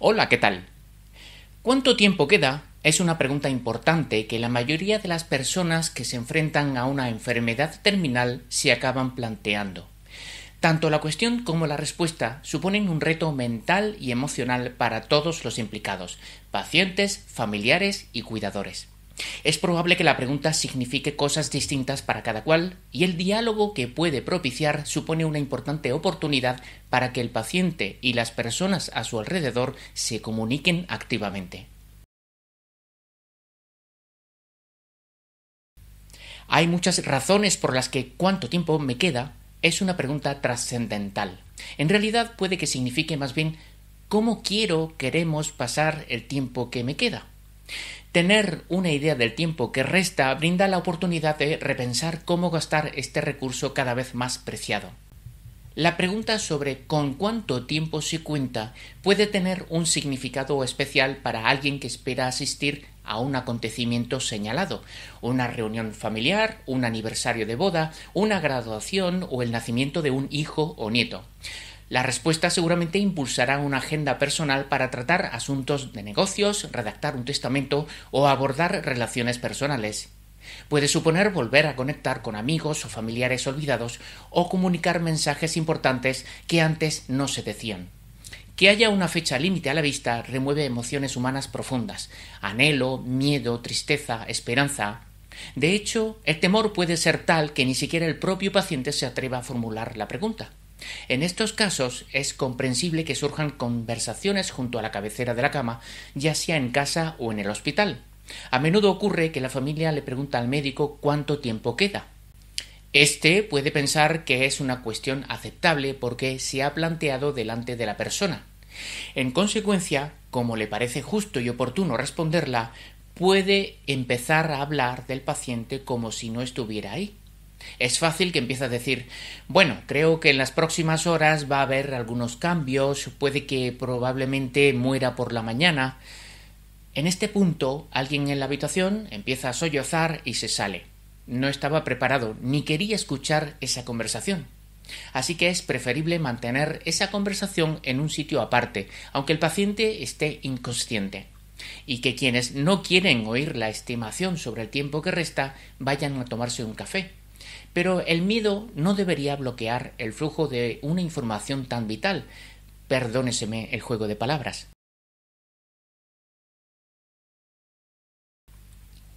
Hola, ¿qué tal? ¿Cuánto tiempo queda? Es una pregunta importante que la mayoría de las personas que se enfrentan a una enfermedad terminal se acaban planteando. Tanto la cuestión como la respuesta suponen un reto mental y emocional para todos los implicados, pacientes, familiares y cuidadores. Es probable que la pregunta signifique cosas distintas para cada cual y el diálogo que puede propiciar supone una importante oportunidad para que el paciente y las personas a su alrededor se comuniquen activamente. Hay muchas razones por las que cuánto tiempo me queda es una pregunta trascendental. En realidad puede que signifique más bien cómo quiero, queremos pasar el tiempo que me queda. Tener una idea del tiempo que resta brinda la oportunidad de repensar cómo gastar este recurso cada vez más preciado. La pregunta sobre con cuánto tiempo se cuenta puede tener un significado especial para alguien que espera asistir a un acontecimiento señalado, una reunión familiar, un aniversario de boda, una graduación o el nacimiento de un hijo o nieto. La respuesta seguramente impulsará una agenda personal para tratar asuntos de negocios, redactar un testamento o abordar relaciones personales. Puede suponer volver a conectar con amigos o familiares olvidados o comunicar mensajes importantes que antes no se decían. Que haya una fecha límite a la vista remueve emociones humanas profundas, anhelo, miedo, tristeza, esperanza. De hecho, el temor puede ser tal que ni siquiera el propio paciente se atreva a formular la pregunta. En estos casos es comprensible que surjan conversaciones junto a la cabecera de la cama, ya sea en casa o en el hospital. A menudo ocurre que la familia le pregunta al médico cuánto tiempo queda. Este puede pensar que es una cuestión aceptable porque se ha planteado delante de la persona. En consecuencia, como le parece justo y oportuno responderla, puede empezar a hablar del paciente como si no estuviera ahí. Es fácil que empiece a decir, bueno, creo que en las próximas horas va a haber algunos cambios, puede que probablemente muera por la mañana. En este punto, alguien en la habitación empieza a sollozar y se sale. No estaba preparado ni quería escuchar esa conversación. Así que es preferible mantener esa conversación en un sitio aparte, aunque el paciente esté inconsciente y que quienes no quieren oír la estimación sobre el tiempo que resta vayan a tomarse un café. Pero el miedo no debería bloquear el flujo de una información tan vital. Perdóneseme el juego de palabras.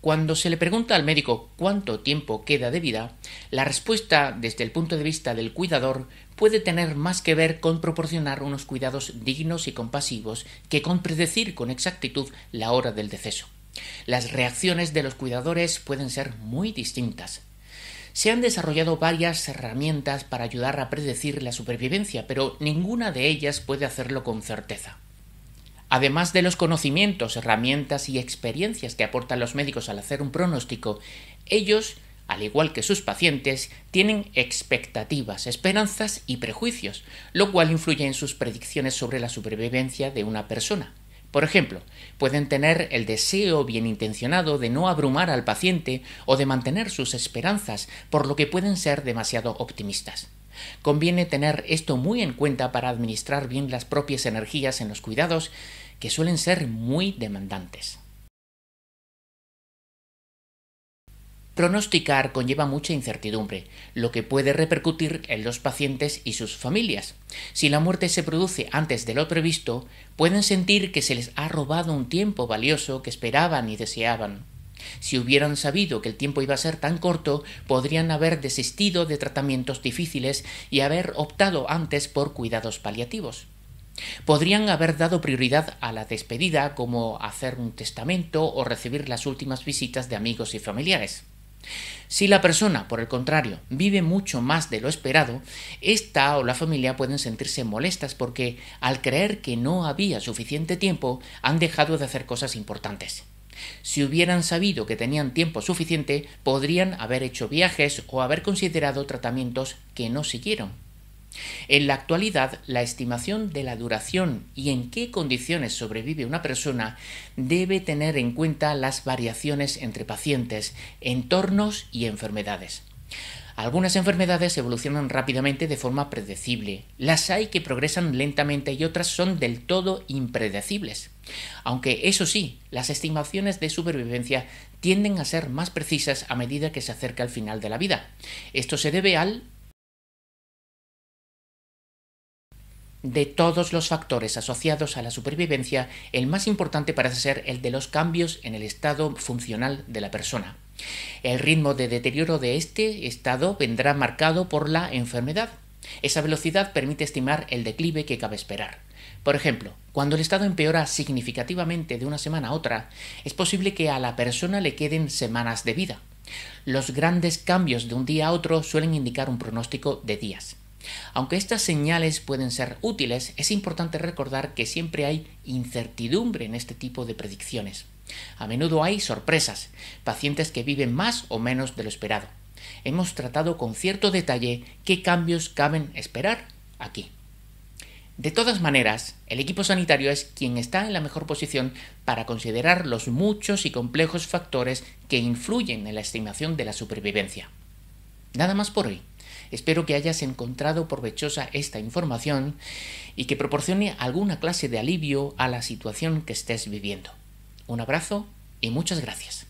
Cuando se le pregunta al médico cuánto tiempo queda de vida, la respuesta desde el punto de vista del cuidador puede tener más que ver con proporcionar unos cuidados dignos y compasivos que con predecir con exactitud la hora del deceso. Las reacciones de los cuidadores pueden ser muy distintas. Se han desarrollado varias herramientas para ayudar a predecir la supervivencia, pero ninguna de ellas puede hacerlo con certeza. Además de los conocimientos, herramientas y experiencias que aportan los médicos al hacer un pronóstico, ellos, al igual que sus pacientes, tienen expectativas, esperanzas y prejuicios, lo cual influye en sus predicciones sobre la supervivencia de una persona. Por ejemplo, pueden tener el deseo bien intencionado de no abrumar al paciente o de mantener sus esperanzas, por lo que pueden ser demasiado optimistas. Conviene tener esto muy en cuenta para administrar bien las propias energías en los cuidados, que suelen ser muy demandantes. Pronosticar conlleva mucha incertidumbre, lo que puede repercutir en los pacientes y sus familias. Si la muerte se produce antes de lo previsto, pueden sentir que se les ha robado un tiempo valioso que esperaban y deseaban. Si hubieran sabido que el tiempo iba a ser tan corto, podrían haber desistido de tratamientos difíciles y haber optado antes por cuidados paliativos. Podrían haber dado prioridad a la despedida como hacer un testamento o recibir las últimas visitas de amigos y familiares. Si la persona, por el contrario, vive mucho más de lo esperado, esta o la familia pueden sentirse molestas porque, al creer que no había suficiente tiempo, han dejado de hacer cosas importantes. Si hubieran sabido que tenían tiempo suficiente, podrían haber hecho viajes o haber considerado tratamientos que no siguieron. En la actualidad, la estimación de la duración y en qué condiciones sobrevive una persona debe tener en cuenta las variaciones entre pacientes, entornos y enfermedades. Algunas enfermedades evolucionan rápidamente de forma predecible. Las hay que progresan lentamente y otras son del todo impredecibles. Aunque eso sí, las estimaciones de supervivencia tienden a ser más precisas a medida que se acerca el final de la vida. Esto se debe al De todos los factores asociados a la supervivencia, el más importante parece ser el de los cambios en el estado funcional de la persona. El ritmo de deterioro de este estado vendrá marcado por la enfermedad. Esa velocidad permite estimar el declive que cabe esperar. Por ejemplo, cuando el estado empeora significativamente de una semana a otra, es posible que a la persona le queden semanas de vida. Los grandes cambios de un día a otro suelen indicar un pronóstico de días. Aunque estas señales pueden ser útiles, es importante recordar que siempre hay incertidumbre en este tipo de predicciones. A menudo hay sorpresas, pacientes que viven más o menos de lo esperado. Hemos tratado con cierto detalle qué cambios caben esperar aquí. De todas maneras, el equipo sanitario es quien está en la mejor posición para considerar los muchos y complejos factores que influyen en la estimación de la supervivencia. Nada más por hoy. Espero que hayas encontrado provechosa esta información y que proporcione alguna clase de alivio a la situación que estés viviendo. Un abrazo y muchas gracias.